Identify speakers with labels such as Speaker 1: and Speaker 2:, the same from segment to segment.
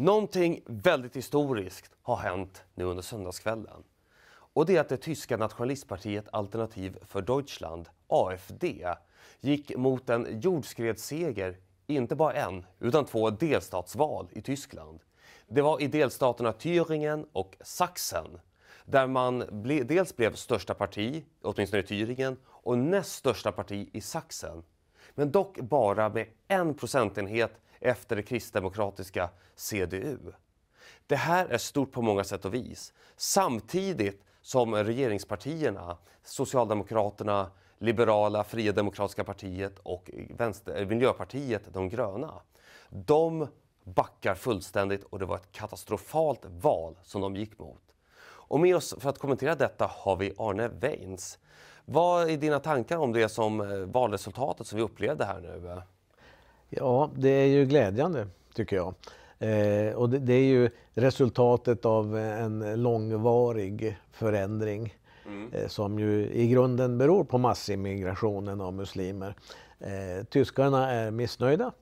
Speaker 1: Någonting väldigt historiskt har hänt nu under söndagskvällen. Och det är att det tyska nationalistpartiet Alternativ för Deutschland, AFD, gick mot en jordskredsseger inte bara en, utan två delstatsval i Tyskland. Det var i delstaterna Thüringen och Sachsen där man ble, dels blev största parti, åtminstone i Thüringen, och näst största parti i Sachsen. Men dock bara med en procentenhet efter det kristdemokratiska CDU. Det här är stort på många sätt och vis. Samtidigt som regeringspartierna, Socialdemokraterna, Liberala, Fria Demokratiska Partiet och Vänster, eh, Miljöpartiet, de gröna, de backar fullständigt och det var ett katastrofalt val som de gick mot. Och med oss för att kommentera detta har vi Arne Weins. Vad är dina tankar om det som eh, valresultatet som vi upplevde här nu?
Speaker 2: Ja, det är ju glädjande tycker jag. Eh, och det, det, är ju resultatet av en långvarig förändring mm. eh, som ju i grunden beror på massimmigrationen av muslimer. Eh, tyskarna är missnöjda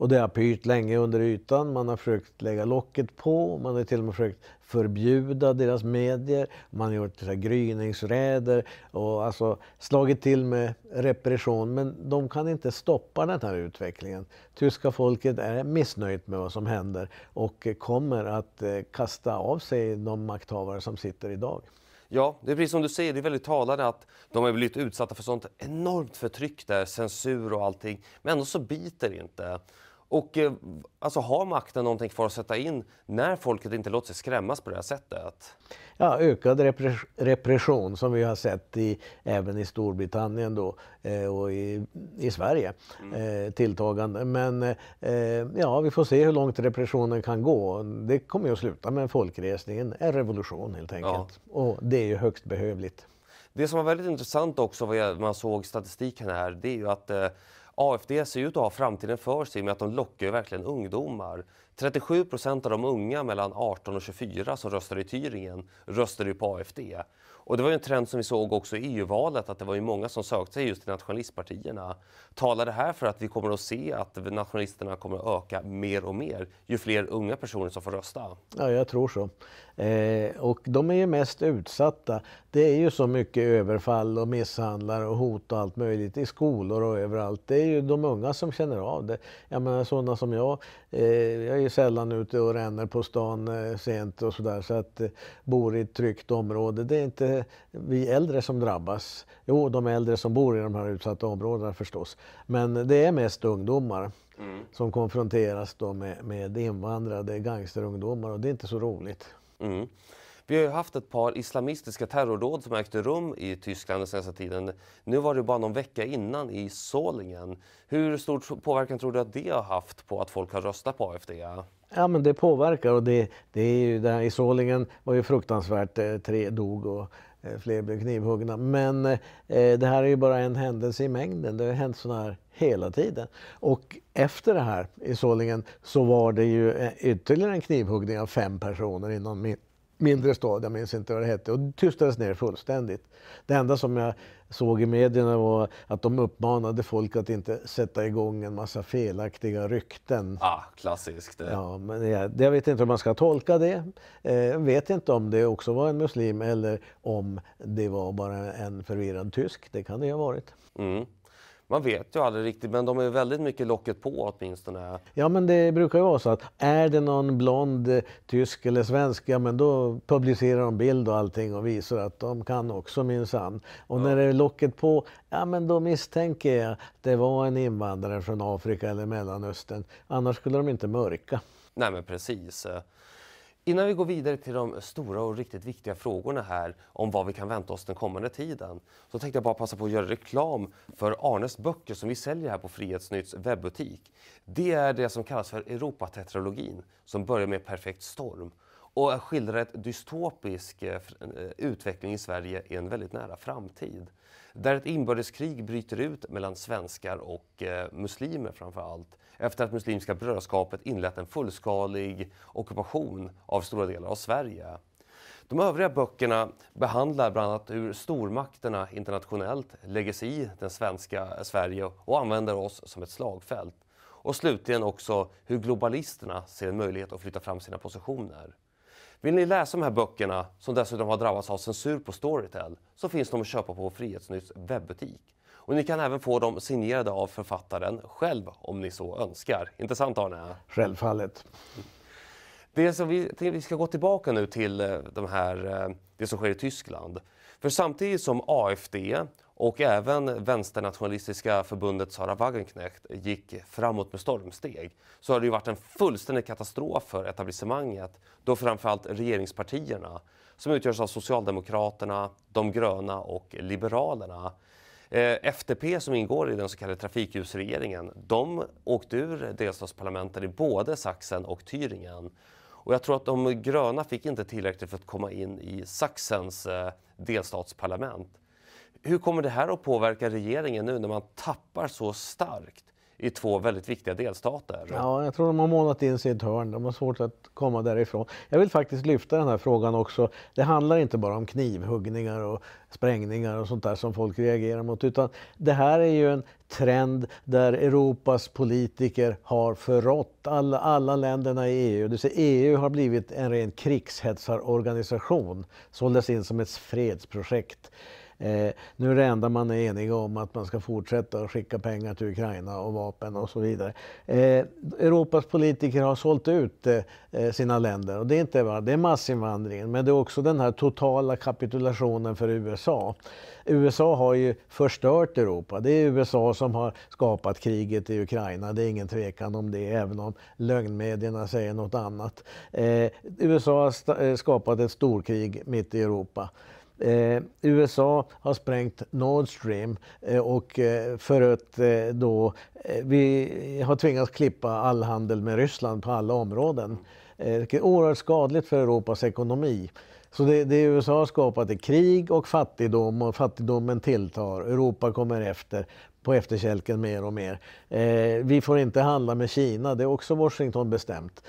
Speaker 2: och det har pyrt länge under ytan. Man har försökt lägga locket på. Man har till och med försökt förbjuda deras medier. Man har gjort gryningsräder och alltså slagit till med repression. Men de kan inte stoppa den här utvecklingen. Tyska folket är missnöjt med vad som händer och kommer att eh, kasta av sig de makthavare som sitter idag.
Speaker 1: Ja, det är precis som du säger, det är väldigt talande att de har blivit utsatta för sånt enormt förtryck där, censur och allting. Men ändå så biter det inte. Och eh, alltså har makten någonting kvar att sätta in när folket inte låter sig skrämmas på det här sättet?
Speaker 2: Ja, ökad repression som vi har sett i, även i Storbritannien då, eh, och i, i Sverige. Mm. Eh, tilltagande. Men ja, vi får se hur långt repressionen kan gå. Det kommer ju att sluta med folkresningen, en revolution helt enkelt. Ja. Och det är ju högst
Speaker 1: behövligt. Det som var väldigt intressant också, vad man såg statistiken här, det är ju att AFD ser ju ut att ha framtiden för sig med att de lockar verkligen ungdomar 37 procent av de unga mellan 18 och 24 som röstade i Thüringen röstade ju på AFD. Och det var ju en trend som vi såg också i EU-valet att det var ju många som sökte sig just till nationalistpartierna. Talar det här för att vi kommer att se att nationalisterna kommer att öka mer och mer ju fler unga personer som får rösta?
Speaker 2: Ja, jag tror så. Eh, och de är ju mest utsatta. Det är ju så mycket överfall och misshandlar och hot och allt möjligt i skolor och överallt. Det är ju de unga som känner av det. Jag menar sådana som jag. Eh, jag är sällan ute och ränner på stan eh, sent och sådär. Så att eh, bor i ett tryggt område. Det är inte vi äldre som drabbas. Jo, de äldre som bor i de här utsatta områdena förstås. Men det är mest ungdomar mm. som konfronteras då med, med invandrade gangsterungdomar och det är inte så roligt.
Speaker 1: Mm. Vi har ju haft ett par islamistiska terrordåd som ägde rum i Tyskland den senaste tiden. Nu var det bara någon vecka innan i Solingen. Hur stor påverkan tror du att det har haft på att folk har röstat på AFD?
Speaker 2: Ja, men det påverkar och det, det är ju det i Solingen var ju fruktansvärt. Eh, tre dog och eh, fler blev knivhuggna. Men eh, det här är ju bara en händelse i mängden. Det har hänt sådana här hela tiden. Och efter det här i Solingen så var det ju eh, ytterligare en knivhuggning av fem personer i någon mindre stad, jag minns inte vad det hette, och tystades ner fullständigt. Det enda som jag såg i medierna var att de uppmanade folk att inte sätta igång en massa felaktiga rykten. Ah,
Speaker 1: klassiskt.
Speaker 2: Ja, men jag, jag vet inte hur man ska tolka det. Eh, vet inte om det också var en muslim eller om det var bara en förvirrad tysk. Det kan det ju ha varit.
Speaker 1: Mm. Man vet ju aldrig riktigt, men de är väldigt mycket locket på åtminstone.
Speaker 2: Ja, men det brukar ju vara så att är det någon blond eh, tysk eller svensk, ja men då publicerar de bild och allting och visar att de kan också minsann. Och ja. när det är locket på, ja men då misstänker jag att det var en
Speaker 1: invandrare från Afrika eller Mellanöstern. Annars skulle de inte mörka. Nej, men precis. Innan vi går vidare till de stora och riktigt viktiga frågorna här om vad vi kan vänta oss den kommande tiden så tänkte jag bara passa på att göra reklam för Arnes böcker som vi säljer här på Frihetsnytts webbutik. Det är det som kallas för Europatetralogin som börjar med Perfekt storm och skildrar ett dystopisk eh, eh, utveckling i Sverige i en väldigt nära framtid. Där ett inbördeskrig bryter ut mellan svenskar och eh, muslimer framför allt efter att Muslimska brödraskapet inlett en fullskalig ockupation av stora delar av Sverige. De övriga böckerna behandlar bland annat hur stormakterna internationellt lägger sig i den svenska Sverige och använder oss som ett slagfält. Och slutligen också hur globalisterna ser en möjlighet att flytta fram sina positioner. Vill ni läsa de här böckerna, som dessutom har drabbats av censur på Storytel, så finns de att köpa på Frihetsnytts webbutik. Och ni kan även få dem signerade av författaren själv om ni så önskar. Intressant Arne? Självfallet. Det som vi, vi ska gå tillbaka nu till eh, de här, eh, det som sker i Tyskland. För samtidigt som AFD och även vänsternationalistiska förbundet Sara Wagenknecht gick framåt med stormsteg så har det ju varit en fullständig katastrof för etablissemanget. Då framförallt regeringspartierna som utgörs av Socialdemokraterna, De gröna och Liberalerna Eh, FDP som ingår i den så kallade trafikljusregeringen, de åkte ur delstatsparlamenten i både Sachsen och Thüringen. Och jag tror att de gröna fick inte tillräckligt för att komma in i Sachsens eh, delstatsparlament. Hur kommer det här att påverka regeringen nu när man tappar så starkt? i två väldigt viktiga delstater.
Speaker 2: Ja, jag tror de har målat in sig i ett hörn. De har svårt att komma därifrån. Jag vill faktiskt lyfta den här frågan också. Det handlar inte bara om knivhuggningar och sprängningar och sånt där som folk reagerar mot, utan det här är ju en trend där Europas politiker har förrått alla, alla länderna i EU. Det säga, EU har blivit en ren krigshetsarorganisation, såldes in som ett fredsprojekt. Eh, nu är det enda man är eniga om att man ska fortsätta att skicka pengar till Ukraina och vapen och så vidare. Eh, Europas politiker har sålt ut eh, sina länder och det är inte bara det är massinvandringen men det är också den här totala kapitulationen för USA. USA har ju förstört Europa. Det är USA som har skapat kriget i Ukraina. Det är ingen tvekan om det, även om lögnmedierna säger något annat. Eh, USA har eh, skapat ett storkrig mitt i Europa. Eh, USA har sprängt Nord Stream eh, och eh, för att eh, då eh, vi har tvingats klippa all handel med Ryssland på alla områden. Eh, det är oerhört skadligt för Europas ekonomi. Så det, det USA har skapat är krig och fattigdom och fattigdomen tilltar. Europa kommer efter på efterkälken mer och mer. vi får inte handla med Kina, det är också Washington bestämt.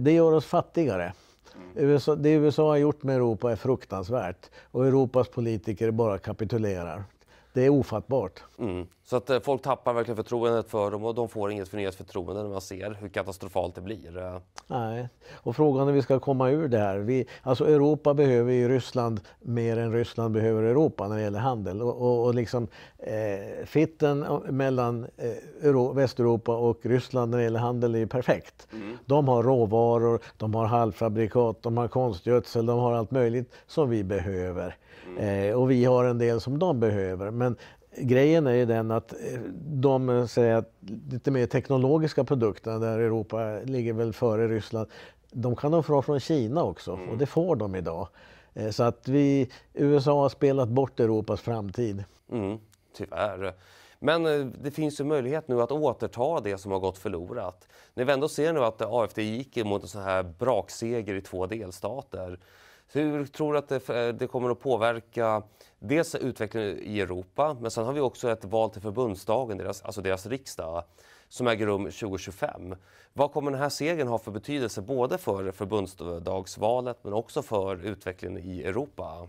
Speaker 2: det gör oss fattigare. Mm. USA, det USA har gjort med Europa är fruktansvärt och Europas politiker bara kapitulerar. Det är ofattbart.
Speaker 1: Mm. Så att eh, folk tappar verkligen förtroendet för dem och de får inget förnyat förtroende när man ser hur katastrofalt det blir. Eh.
Speaker 2: Nej, och frågan är hur vi ska komma ur det här. Vi, alltså Europa behöver ju Ryssland mer än Ryssland behöver Europa när det gäller handel. Och, och, och liksom eh, fitten eh, mellan eh, Euro, Västeuropa och Ryssland när det gäller handel är ju perfekt. Mm. De har råvaror, de har halvfabrikat, de har konstgödsel, de har allt möjligt som vi behöver. Mm. Eh, och vi har en del som de behöver. Men grejen är ju den att eh, de säger lite mer teknologiska produkterna, där Europa ligger väl före Ryssland, de kan de få från Kina också mm. och det får de idag. Eh, så att vi, USA har spelat bort Europas framtid.
Speaker 1: Mm, tyvärr. Men eh, det finns ju möjlighet nu att återta det som har gått förlorat. När vi ändå ser nu att AFD gick emot en sån här brakseger i två delstater hur tror du att det, eh, det, kommer att påverka dels utvecklingen i Europa men sen har vi också ett val till förbundsdagen, deras, alltså deras riksdag som äger rum 2025. Vad kommer den här segern ha för betydelse både för förbundsdagsvalet men också för utvecklingen i Europa?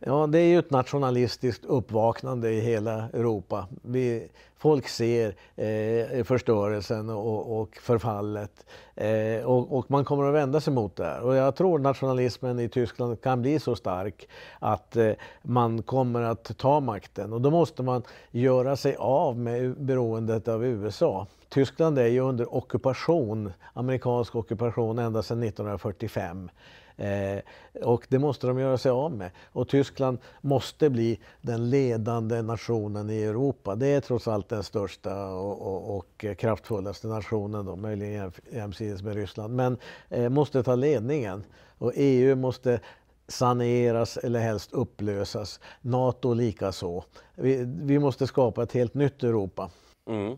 Speaker 2: Ja, det är ju ett nationalistiskt uppvaknande i hela Europa. Vi, folk ser eh, förstörelsen och, och förfallet eh, och, och, man kommer att vända sig mot det här. Och jag tror nationalismen i Tyskland kan bli så stark att eh, man kommer att ta makten och då måste man göra sig av med beroendet av USA. Tyskland är ju under ockupation, amerikansk ockupation ända sedan 1945. Eh, och det måste de göra sig av med. Och Tyskland måste bli den ledande nationen i Europa. Det är trots allt den största och, och, och kraftfullaste nationen, då, möjligen jämsides med Ryssland. Men eh, måste ta ledningen. Och EU måste saneras eller helst upplösas. Nato likaså. Vi, vi måste skapa ett helt nytt Europa.
Speaker 1: Mm.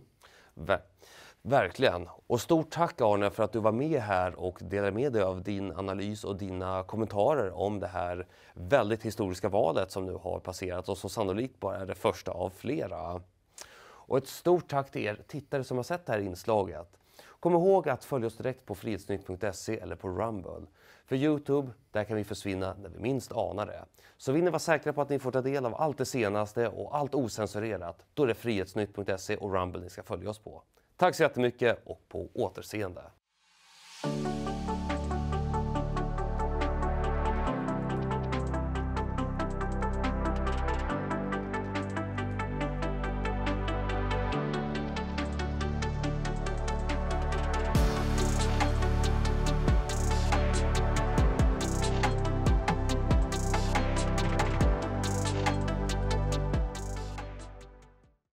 Speaker 1: Verkligen. Och stort tack Arne för att du var med här och delade med dig av din analys och dina kommentarer om det här väldigt historiska valet som nu har passerat och som sannolikt bara är det första av flera. Och ett stort tack till er tittare som har sett det här inslaget. Kom ihåg att följa oss direkt på frihetsnytt.se eller på Rumble. För Youtube, där kan vi försvinna när vi minst anar det. Så vill ni vara säkra på att ni får ta del av allt det senaste och allt osensurerat, då är det frihetsnytt.se och Rumble ni ska följa oss på. Tack så jättemycket och på återseende.